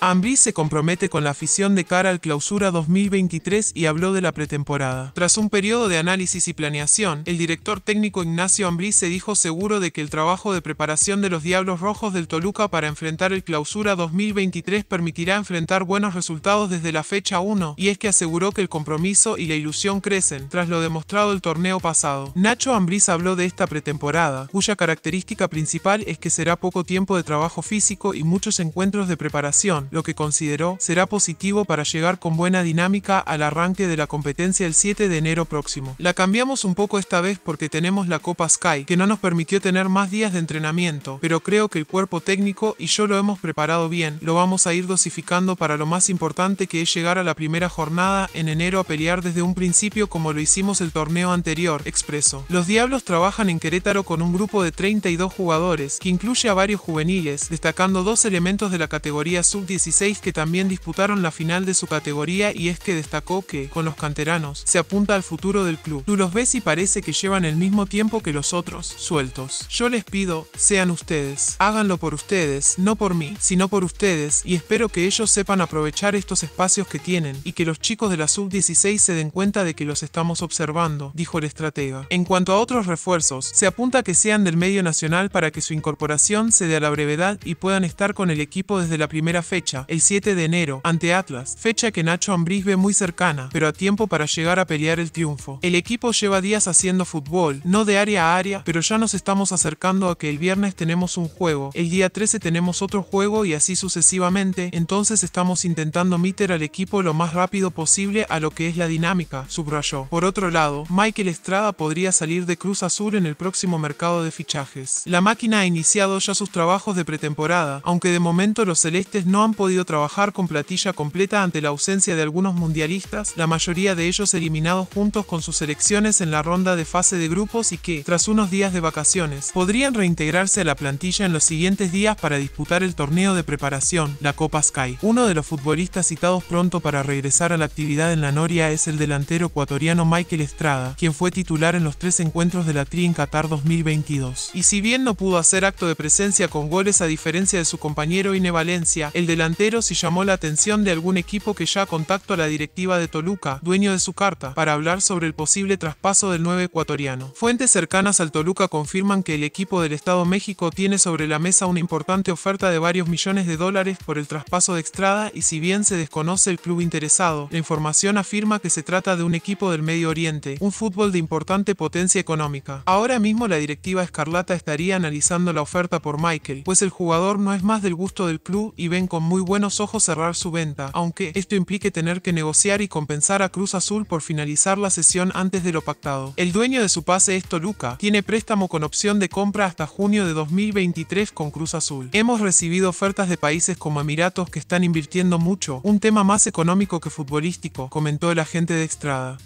Ambrí se compromete con la afición de cara al clausura 2023 y habló de la pretemporada. Tras un periodo de análisis y planeación, el director técnico Ignacio Ambrí se dijo seguro de que el trabajo de preparación de los Diablos Rojos del Toluca para enfrentar el clausura 2023 permitirá enfrentar buenos resultados desde la fecha 1, y es que aseguró que el compromiso y la ilusión crecen, tras lo demostrado el torneo pasado. Nacho Ambriz habló de esta pretemporada, cuya característica principal es que será poco tiempo de trabajo físico y muchos encuentros de preparación lo que consideró será positivo para llegar con buena dinámica al arranque de la competencia el 7 de enero próximo. La cambiamos un poco esta vez porque tenemos la Copa Sky, que no nos permitió tener más días de entrenamiento, pero creo que el cuerpo técnico y yo lo hemos preparado bien, lo vamos a ir dosificando para lo más importante que es llegar a la primera jornada en enero a pelear desde un principio como lo hicimos el torneo anterior, expreso. Los Diablos trabajan en Querétaro con un grupo de 32 jugadores, que incluye a varios juveniles, destacando dos elementos de la categoría sub 16 que también disputaron la final de su categoría y es que destacó que, con los canteranos, se apunta al futuro del club. Tú los ves y parece que llevan el mismo tiempo que los otros, sueltos. Yo les pido, sean ustedes, háganlo por ustedes, no por mí, sino por ustedes, y espero que ellos sepan aprovechar estos espacios que tienen, y que los chicos de la sub-16 se den cuenta de que los estamos observando, dijo el estratega. En cuanto a otros refuerzos, se apunta que sean del medio nacional para que su incorporación se dé a la brevedad y puedan estar con el equipo desde la primera fecha el 7 de enero, ante Atlas, fecha que Nacho Ambriz ve muy cercana, pero a tiempo para llegar a pelear el triunfo. El equipo lleva días haciendo fútbol, no de área a área, pero ya nos estamos acercando a que el viernes tenemos un juego, el día 13 tenemos otro juego y así sucesivamente, entonces estamos intentando meter al equipo lo más rápido posible a lo que es la dinámica, subrayó. Por otro lado, Michael Estrada podría salir de Cruz Azul en el próximo mercado de fichajes. La máquina ha iniciado ya sus trabajos de pretemporada, aunque de momento los celestes no han podido trabajar con platilla completa ante la ausencia de algunos mundialistas, la mayoría de ellos eliminados juntos con sus selecciones en la ronda de fase de grupos y que, tras unos días de vacaciones, podrían reintegrarse a la plantilla en los siguientes días para disputar el torneo de preparación, la Copa Sky. Uno de los futbolistas citados pronto para regresar a la actividad en la Noria es el delantero ecuatoriano Michael Estrada, quien fue titular en los tres encuentros de la Tri en Qatar 2022. Y si bien no pudo hacer acto de presencia con goles a diferencia de su compañero Ine Valencia, el delantero si y llamó la atención de algún equipo que ya contactó a la directiva de Toluca, dueño de su carta, para hablar sobre el posible traspaso del 9 ecuatoriano. Fuentes cercanas al Toluca confirman que el equipo del Estado México tiene sobre la mesa una importante oferta de varios millones de dólares por el traspaso de Estrada y si bien se desconoce el club interesado, la información afirma que se trata de un equipo del Medio Oriente, un fútbol de importante potencia económica. Ahora mismo la directiva escarlata estaría analizando la oferta por Michael, pues el jugador no es más del gusto del club y ven con muy muy buenos ojos cerrar su venta, aunque esto implique tener que negociar y compensar a Cruz Azul por finalizar la sesión antes de lo pactado. El dueño de su pase es Toluca, tiene préstamo con opción de compra hasta junio de 2023 con Cruz Azul. Hemos recibido ofertas de países como Emiratos que están invirtiendo mucho, un tema más económico que futbolístico, comentó el agente de Estrada.